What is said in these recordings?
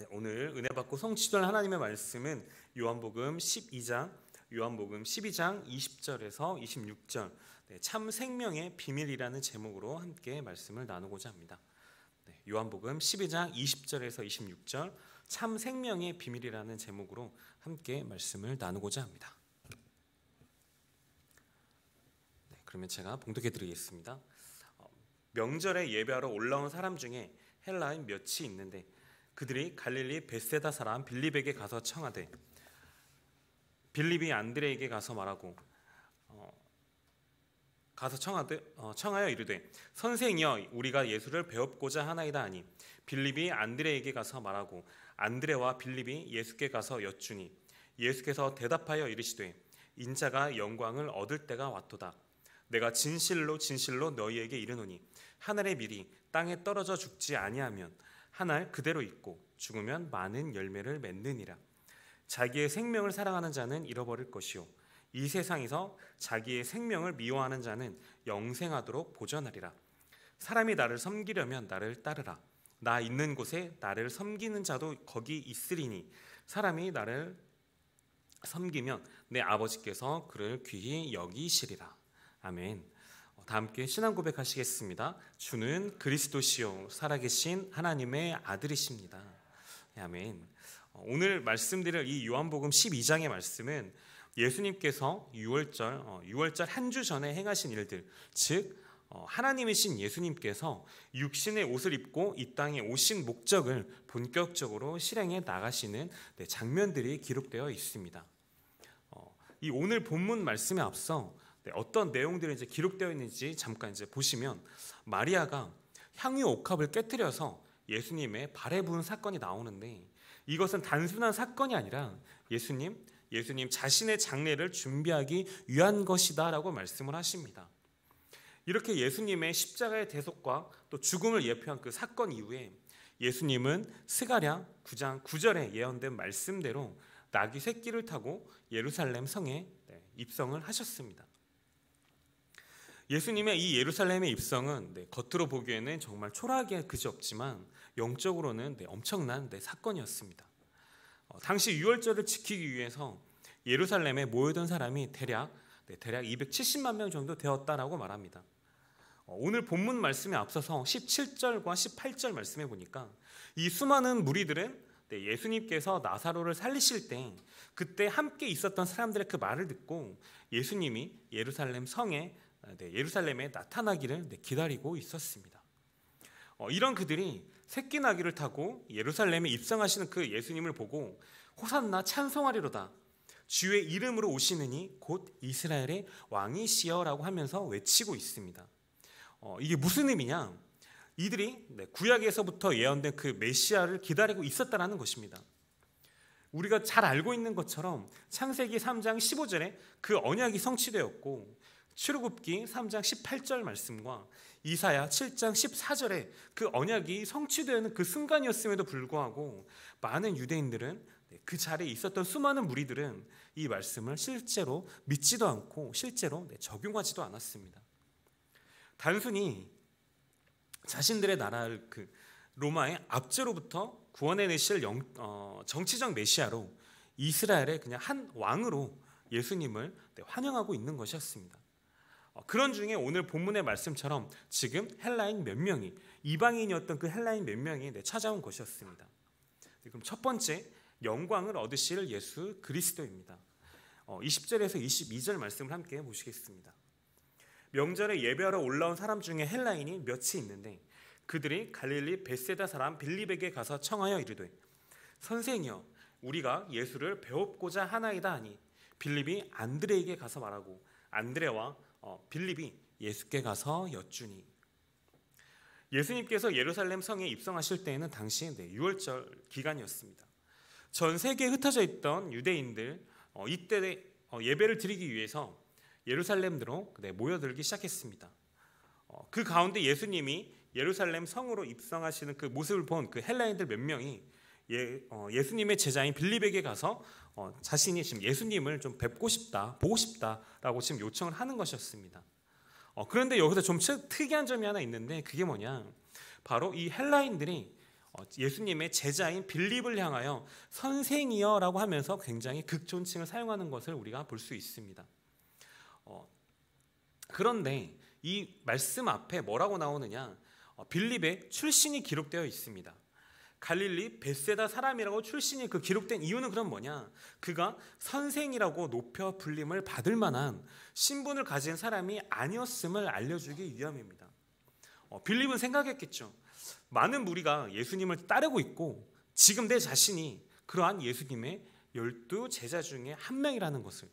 네, 오늘 은혜 받고 성취될 하나님의 말씀은 요한복음 12장, 요한복음 12장 20절에서 26절 네, 참 생명의 비밀이라는 제목으로 함께 말씀을 나누고자 합니다. 네, 요한복음 12장 20절에서 26절 참 생명의 비밀이라는 제목으로 함께 말씀을 나누고자 합니다. 네, 그러면 제가 봉독해 드리겠습니다. 어, 명절에 예배하러 올라온 사람 중에 헬라인 몇이 있는데 그들이 갈릴리 베세다 사람 빌립에게 가서 청하되 빌립이 안드레에게 가서 말하고 어, 가서 청하되, 어, 청하여 이르되 선생이여 우리가 예수를 배웠고자 하나이다 하니 빌립이 안드레에게 가서 말하고 안드레와 빌립이 예수께 가서 여쭈니 예수께서 대답하여 이르시되 인자가 영광을 얻을 때가 왔도다 내가 진실로 진실로 너희에게 이르노니 하늘의 밀이 땅에 떨어져 죽지 아니하면 하나날 그대로 있고 죽으면 많은 열매를 맺느니라. 자기의 생명을 사랑하는 자는 잃어버릴 것이요 이 세상에서 자기의 생명을 미워하는 자는 영생하도록 보전하리라. 사람이 나를 섬기려면 나를 따르라. 나 있는 곳에 나를 섬기는 자도 거기 있으리니 사람이 나를 섬기면 내 아버지께서 그를 귀히 여기시리라. 아멘. 다 함께 신앙 고백하시겠습니다. 주는 그리스도시요 살아계신 하나님의 아들이십니다. 예, 아멘. 오늘 말씀드릴 이 요한복음 12장의 말씀은 예수님께서 6월절 6월절 어, 한주 전에 행하신 일들, 즉 어, 하나님이신 예수님께서 육신의 옷을 입고 이 땅에 오신 목적을 본격적으로 실행해 나가시는 네, 장면들이 기록되어 있습니다. 어, 이 오늘 본문 말씀에 앞서 네, 어떤 내용들이 이제 기록되어 있는지 잠깐 이제 보시면 마리아가 향유 옥합을 깨뜨려서 예수님의 발에 부은 사건이 나오는데 이것은 단순한 사건이 아니라 예수님 예수님 자신의 장례를 준비하기 위한 것이다라고 말씀을 하십니다. 이렇게 예수님의 십자가의 대속과 또 죽음을 예표한 그 사건 이후에 예수님은 스가랴 9장 9절에 예언된 말씀대로 나귀 새끼를 타고 예루살렘 성에 네, 입성을 하셨습니다. 예수님의 이 예루살렘의 입성은 네, 겉으로 보기에는 정말 초라하게 그지없지만 영적으로는 네, 엄청난 네, 사건이었습니다. 어, 당시 유월절을 지키기 위해서 예루살렘에 모여든 사람이 대략 네, 대략 270만 명 정도 되었다라고 말합니다. 어, 오늘 본문 말씀에 앞서서 17절과 18절 말씀해 보니까 이 수많은 무리들은 네, 예수님께서 나사로를 살리실 때 그때 함께 있었던 사람들의 그 말을 듣고 예수님이 예루살렘 성에 네, 예루살렘에 나타나기를 네, 기다리고 있었습니다. 어, 이런 그들이 새끼 나귀를 타고 예루살렘에 입성하시는 그 예수님을 보고 호산나 찬송하리로다 주의 이름으로 오시느니 곧 이스라엘의 왕이시여라고 하면서 외치고 있습니다. 어, 이게 무슨 의미냐? 이들이 네, 구약에서부터 예언된 그 메시아를 기다리고 있었다라는 것입니다. 우리가 잘 알고 있는 것처럼 창세기 3장 15절에 그 언약이 성취되었고 출애굽기 3장 18절 말씀과 이사야 7장 14절에 그 언약이 성취되는 그 순간이었음에도 불구하고 많은 유대인들은 네, 그 자리에 있었던 수많은 무리들은 이 말씀을 실제로 믿지도 않고 실제로 네, 적용하지도 않았습니다. 단순히 자신들의 나라를 그 로마의 압제로부터 구원해내실 영, 어, 정치적 메시아로 이스라엘의 그냥 한 왕으로 예수님을 네, 환영하고 있는 것이었습니다. 어, 그런 중에 오늘 본문의 말씀처럼 지금 헬라인 몇 명이 이방인이었던 그 헬라인 몇 명이 네, 찾아온 것이었습니다. 네, 그럼 첫 번째 영광을 얻으실 예수 그리스도입니다. 20절에서 어, 22절 말씀을 함께 보시겠습니다. 명절에 예배하러 올라온 사람 중에 헬라인이 몇이 있는데 그들이 갈릴리 베세다 사람 빌립에게 가서 청하여 이르되 선생이여 우리가 예수를 배웁고자 하나이다 하니 빌립이 안드레에게 가서 말하고 안드레와 어, 빌립이 예수께 가서 여쭈니 예수님께서 예루살렘 성에 입성하실 때에는 당시 네, 6월절 기간이었습니다. 전 세계에 흩어져 있던 유대인들 어, 이때 어, 예배를 드리기 위해서 예루살렘으로 네, 모여들기 시작했습니다. 그 가운데 예수님이 예루살렘 성으로 입성하시는 그 모습을 본 그 헬라인들 몇 명이 예, 수님의 제자인 빌립에게 가서 어, 자신이 지금 예수님을 좀 뵙고 싶다, 보고 싶다라고 지금 요청을 하는 것이었습니다. 어, 그런데 여기서 좀 특이한 점이 하나 있는데 그게 뭐냐? 바로 이 헬라인들이 어, 예수님의 제자인 빌립을 향하여 선생이여라고 하면서 굉장히 극존칭을 사용하는 것을 우리가 볼 수 있습니다. 어, 그런데 이 말씀 앞에 뭐라고 나오느냐? 어, 빌립의 출신이 기록되어 있습니다. 갈릴리 베세다 사람이라고 출신이 그 기록된 이유는 그럼 뭐냐? 그가 선생이라고 높여 불림을 받을 만한 신분을 가진 사람이 아니었음을 알려주기 위함입니다. 어, 빌립은 생각했겠죠. 많은 무리가 예수님을 따르고 있고 지금 내 자신이 그러한 예수님의 열두 제자 중에 한 명이라는 것을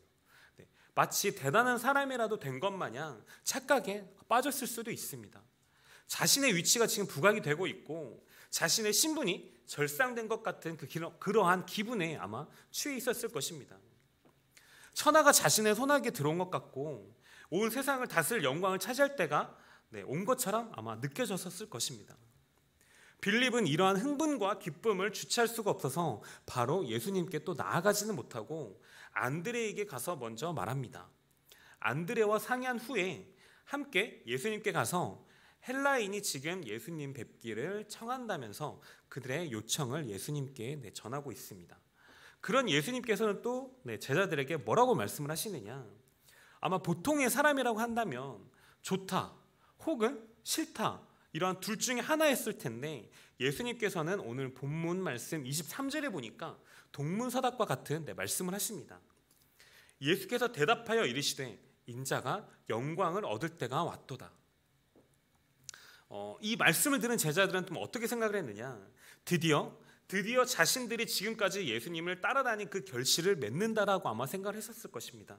네, 마치 대단한 사람이라도 된 것 마냥 착각에 빠졌을 수도 있습니다. 자신의 위치가 지금 부각이 되고 있고 자신의 신분이 절상된 것 같은 그 그러한 기분에 아마 취해 있었을 것입니다. 천하가 자신의 손아귀에 들어온 것 같고 온 세상을 다스릴 영광을 차지할 때가 네, 온 것처럼 아마 느껴졌었을 것입니다. 빌립은 이러한 흥분과 기쁨을 주체할 수가 없어서 바로 예수님께 또 나아가지는 못하고 안드레에게 가서 먼저 말합니다. 안드레와 상의한 후에 함께 예수님께 가서 헬라인이 지금 예수님 뵙기를 청한다면서 그들의 요청을 예수님께 네, 전하고 있습니다. 그런 예수님께서는 또 네, 제자들에게 뭐라고 말씀을 하시느냐? 아마 보통의 사람이라고 한다면 좋다 혹은 싫다 이러한 둘 중에 하나였을 텐데 예수님께서는 오늘 본문 말씀 23절에 보니까 동문서답과 같은 네, 말씀을 하십니다. 예수께서 대답하여 이르시되 인자가 영광을 얻을 때가 왔도다. 어, 이 말씀을 들은 제자들은 또 어떻게 생각을 했느냐? 드디어 드디어 자신들이 지금까지 예수님을 따라다닌 그 결실을 맺는다라고 아마 생각을 했었을 것입니다.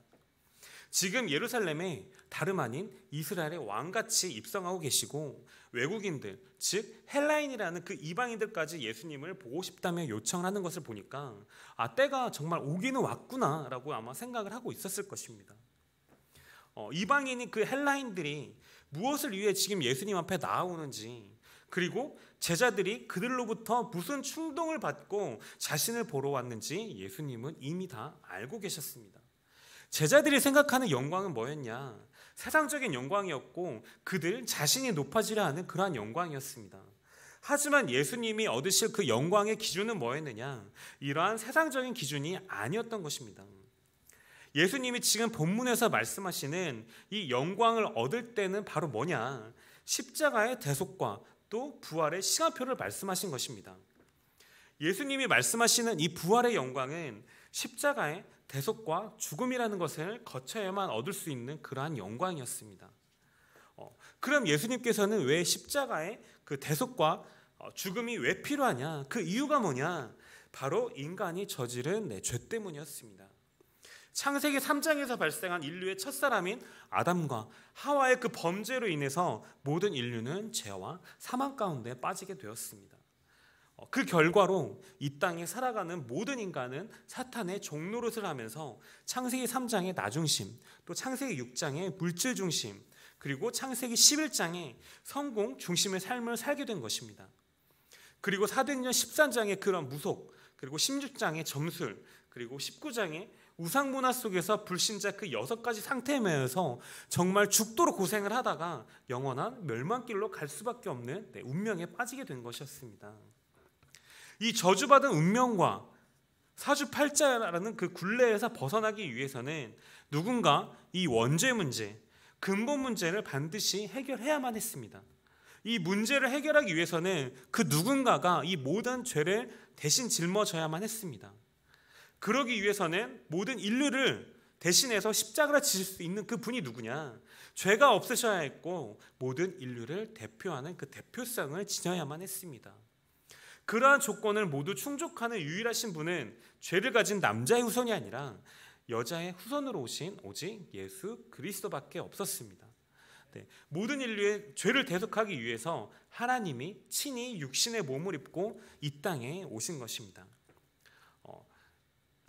지금 예루살렘에 다름 아닌 이스라엘의 왕같이 입성하고 계시고 외국인들, 즉 헬라인이라는 그 이방인들까지 예수님을 보고 싶다며 요청을 하는 것을 보니까 아 때가 정말 오기는 왔구나라고 아마 생각을 하고 있었을 것입니다. 어, 이방인이 그 헬라인들이 무엇을 위해 지금 예수님 앞에 나오는지 그리고 제자들이 그들로부터 무슨 충동을 받고 자신을 보러 왔는지 예수님은 이미 다 알고 계셨습니다. 제자들이 생각하는 영광은 뭐였냐? 세상적인 영광이었고 그들 자신이 높아지려 하는 그러한 영광이었습니다. 하지만 예수님이 얻으실 그 영광의 기준은 뭐였느냐? 이러한 세상적인 기준이 아니었던 것입니다. 예수님이 지금 본문에서 말씀하시는 이 영광을 얻을 때는 바로 뭐냐? 십자가의 대속과 또 부활의 시간표를 말씀하신 것입니다. 예수님이 말씀하시는 이 부활의 영광은 십자가의 대속과 죽음이라는 것을 거쳐야만 얻을 수 있는 그러한 영광이었습니다. 어, 그럼 예수님께서는 왜 십자가의 그 대속과 어, 죽음이 왜 필요하냐? 그 이유가 뭐냐? 바로 인간이 저지른 내죄 때문이었습니다. 창세기 3장에서 발생한 인류의 첫 사람인 아담과 하와의 그 범죄로 인해서 모든 인류는 죄와 사망 가운데 빠지게 되었습니다. 어, 그 결과로 이 땅에 살아가는 모든 인간은 사탄의 종노릇을 하면서 창세기 3장의 나중심, 또 창세기 6장의 물질 중심, 그리고 창세기 11장의 성공 중심의 삶을 살게 된 것입니다. 그리고 사도행전 13장의 그런 무속, 그리고 16장의 점술, 그리고 19장의 우상 문화 속에서 불신자 그 여섯 가지 상태에 매여서 정말 죽도록 고생을 하다가 영원한 멸망길로 갈 수밖에 없는 네, 운명에 빠지게 된 것이었습니다. 이 저주받은 운명과 사주팔자라는 그 굴레에서 벗어나기 위해서는 누군가 이 원죄 문제, 근본 문제를 반드시 해결해야만 했습니다. 이 문제를 해결하기 위해서는 그 누군가가 이 모든 죄를 대신 짊어져야만 했습니다. 그러기 위해서는 모든 인류를 대신해서 십자가를 지실 수 있는 그 분이 누구냐? 죄가 없으셔야 했고 모든 인류를 대표하는 그 대표성을 지녀야만 했습니다. 그러한 조건을 모두 충족하는 유일하신 분은 죄를 가진 남자의 후손이 아니라 여자의 후손으로 오신 오직 예수 그리스도밖에 없었습니다. 네, 모든 인류의 죄를 대속하기 위해서 하나님이 친히 육신의 몸을 입고 이 땅에 오신 것입니다.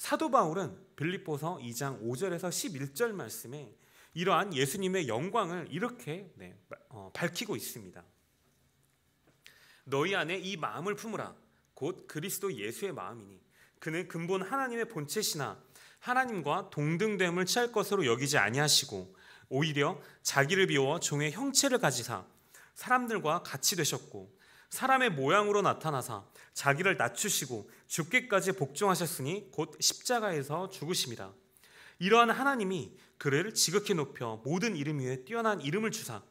사도 바울은 빌립보서 2장 5절에서 11절 말씀에 이러한 예수님의 영광을 이렇게 네, 어, 밝히고 있습니다. 너희 안에 이 마음을 품으라. 곧 그리스도 예수의 마음이니 그는 근본 하나님의 본체시나 하나님과 동등됨을 취할 것으로 여기지 아니하시고 오히려 자기를 비워 종의 형체를 가지사 사람들과 같이 되셨고 사람의 모양으로 나타나사 자기를 낮추시고 죽기까지 복종하셨으니 곧 십자가에서 죽으십니다. 이러한 하나님이 그를 지극히 높여 모든 이름 위에 뛰어난 이름을 주사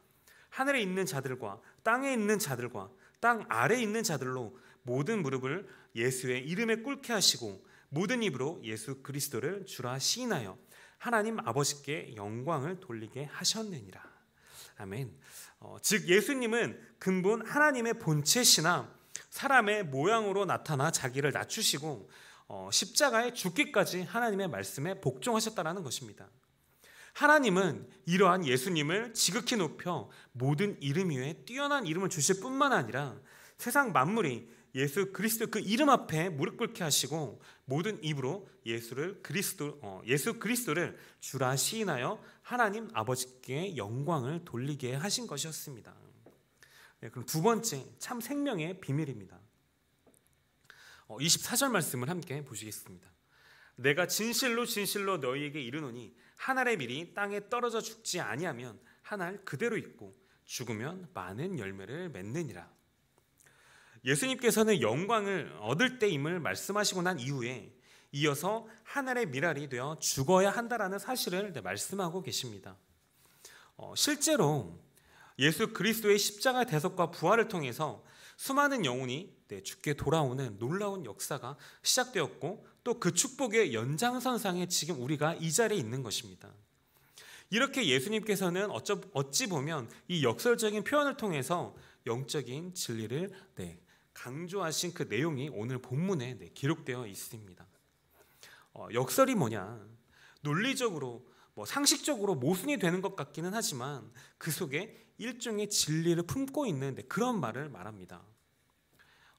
하늘에 있는 자들과 땅에 있는 자들과 땅 아래 있는 자들로 모든 무릎을 예수의 이름에 꿇게 하시고 모든 입으로 예수 그리스도를 주라 시인하여 하나님 아버지께 영광을 돌리게 하셨느니라. 아멘. 어, 즉 예수님은 근본 하나님의 본체시나 사람의 모양으로 나타나 자기를 낮추시고 어, 십자가에 죽기까지 하나님의 말씀에 복종하셨다라는 것입니다. 하나님은 이러한 예수님을 지극히 높여 모든 이름 위에 뛰어난 이름을 주실 뿐만 아니라 세상 만물이 예수 그리스도 그 이름 앞에 무릎 꿇게 하시고 모든 입으로 예수를 그리스도 어, 예수 그리스도를 주라 시인하여 하나님 아버지께 영광을 돌리게 하신 것이었습니다. 네, 그럼 두 번째 참 생명의 비밀입니다. 어, 24절 말씀을 함께 보시겠습니다. 내가 진실로 진실로 너희에게 이르노니 한 알의 밀이 땅에 떨어져 죽지 아니하면 한 알 그대로 있고 죽으면 많은 열매를 맺느니라. 예수님께서는 영광을 얻을 때임을 말씀하시고 난 이후에 이어서 하늘의 미랄이 되어 죽어야 한다라는 사실을 말씀하고 계십니다. 어, 실제로 예수 그리스도의 십자가 대속과 부활을 통해서 수많은 영혼이 네, 죽게 돌아오는 놀라운 역사가 시작되었고 또 그 축복의 연장선상에 지금 우리가 이 자리에 있는 것입니다. 이렇게 예수님께서는 어찌 보면 이 역설적인 표현을 통해서 영적인 진리를 네, 강조하신 그 내용이 오늘 본문에 네, 기록되어 있습니다. 어, 역설이 뭐냐? 논리적으로 뭐 상식적으로 모순이 되는 것 같기는 하지만 그 속에 일종의 진리를 품고 있는 네, 그런 말을 말합니다.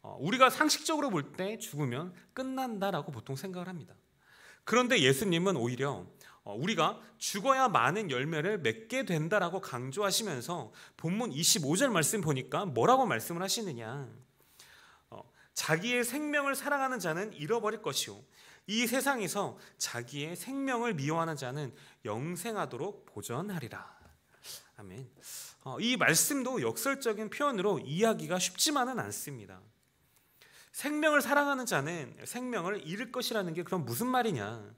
어, 우리가 상식적으로 볼 때 죽으면 끝난다라고 보통 생각을 합니다. 그런데 예수님은 오히려 어, 우리가 죽어야 많은 열매를 맺게 된다라고 강조하시면서 본문 25절 말씀 보니까 뭐라고 말씀을 하시느냐. 자기의 생명을 사랑하는 자는 잃어버릴 것이요 이 세상에서 자기의 생명을 미워하는 자는 영생하도록 보전하리라. 아멘. 어, 이 말씀도 역설적인 표현으로 이해하기가 쉽지만은 않습니다. 생명을 사랑하는 자는 생명을 잃을 것이라는 게 그럼 무슨 말이냐?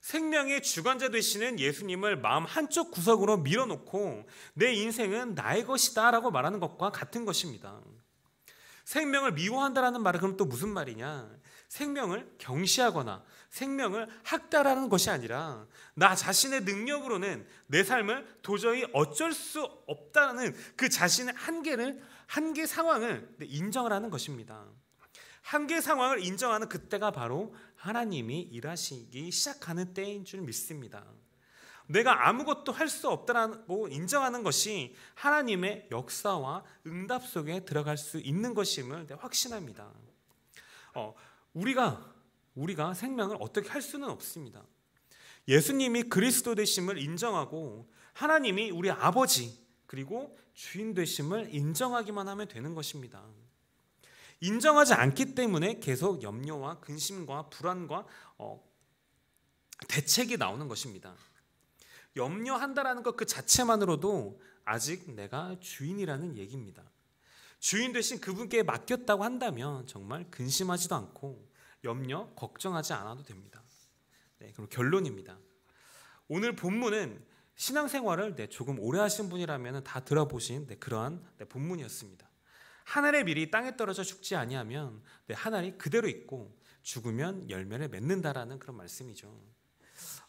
생명의 주관자 되시는 예수님을 마음 한쪽 구석으로 밀어놓고 내 인생은 나의 것이다라고 말하는 것과 같은 것입니다. 생명을 미워한다라는 말은 그럼 또 무슨 말이냐? 생명을 경시하거나 생명을 학다라는 것이 아니라 나 자신의 능력으로는 내 삶을 도저히 어쩔 수 없다는 그 자신의 한계를 한계 상황을 네, 인정을 하는 것입니다. 한계 상황을 인정하는 그때가 바로 하나님이 일하시기 시작하는 때인 줄 믿습니다. 내가 아무것도 할 수 없다라고 인정하는 것이 하나님의 역사와 응답 속에 들어갈 수 있는 것임을 확신합니다. 어, 우리가 우리가 생명을 어떻게 할 수는 없습니다. 예수님이 그리스도 되심을 인정하고 하나님이 우리 아버지 그리고 주인 되심을 인정하기만 하면 되는 것입니다. 인정하지 않기 때문에 계속 염려와 근심과 불안과 어, 대책이 나오는 것입니다. 염려한다라는 것 그 자체만으로도 아직 내가 주인이라는 얘기입니다. 주인 대신 그분께 맡겼다고 한다면 정말 근심하지도 않고 염려, 걱정하지 않아도 됩니다. 네, 그럼 결론입니다. 오늘 본문은 신앙생활을 네, 조금 오래 하신 분이라면 다 들어보신 네, 그러한 네, 본문이었습니다. 한 알의 밀이 땅에 떨어져 죽지 아니하면 네, 한 알이 그대로 있고 죽으면 열매를 맺는다라는 그런 말씀이죠.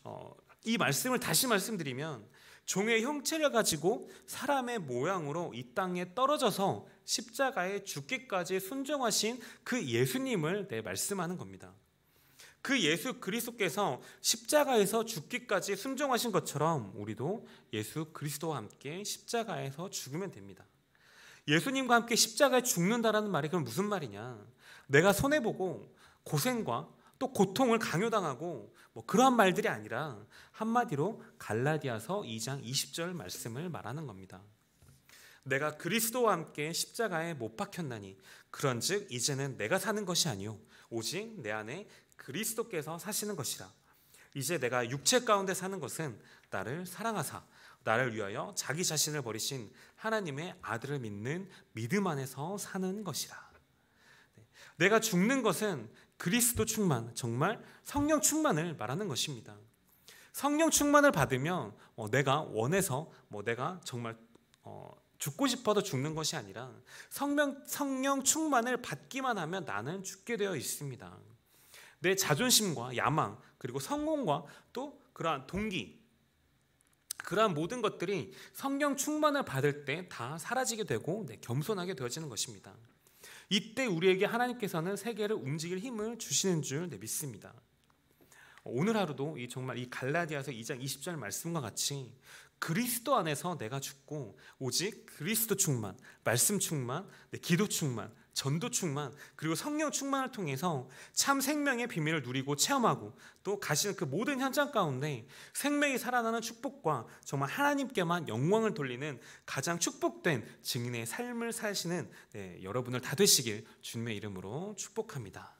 어, 이 말씀을 다시 말씀드리면 종의 형체를 가지고 사람의 모양으로 이 땅에 떨어져서 십자가에 죽기까지 순종하신 그 예수님을 내 말씀하는 겁니다. 그 예수 그리스도께서 십자가에서 죽기까지 순종하신 것처럼 우리도 예수 그리스도와 함께 십자가에서 죽으면 됩니다. 예수님과 함께 십자가에 죽는다라는 말이 그럼 무슨 말이냐? 내가 손해 보고 고생과 또 고통을 강요당하고 뭐 그러한 말들이 아니라 한마디로 갈라디아서 2장 20절 말씀을 말하는 겁니다. 내가 그리스도와 함께 십자가에 못 박혔나니 그런즉 이제는 내가 사는 것이 아니요 오직 내 안에 그리스도께서 사시는 것이라 이제 내가 육체 가운데 사는 것은 나를 사랑하사 나를 위하여 자기 자신을 버리신 하나님의 아들을 믿는 믿음 안에서 사는 것이라 네. 내가 죽는 것은 그리스도 충만, 정말 성령 충만을 말하는 것입니다. 성령 충만을 받으면 어, 내가 원해서 뭐 내가 정말 어, 죽고 싶어도 죽는 것이 아니라 성명, 성령 충만을 받기만 하면 나는 죽게 되어 있습니다. 내 자존심과 야망 그리고 성공과 또 그러한 동기 그러한 모든 것들이 성령 충만을 받을 때 다 사라지게 되고 네, 겸손하게 되어지는 것입니다. 이때 우리에게 하나님께서는 세계를 움직일 힘을 주시는 줄 네, 믿습니다. 오늘 하루도 이 정말 이 갈라디아서 2장 20절 말씀과 같이 그리스도 안에서 내가 죽고 오직 그리스도 충만, 말씀 충만, 내 네, 기도 충만, 전도 충만 그리고 성령 충만을 통해서 참 생명의 비밀을 누리고 체험하고 또 가시는 그 모든 현장 가운데 생명이 살아나는 축복과 정말 하나님께만 영광을 돌리는 가장 축복된 증인의 삶을 사시는 네, 여러분을 다 되시길 주님의 이름으로 축복합니다.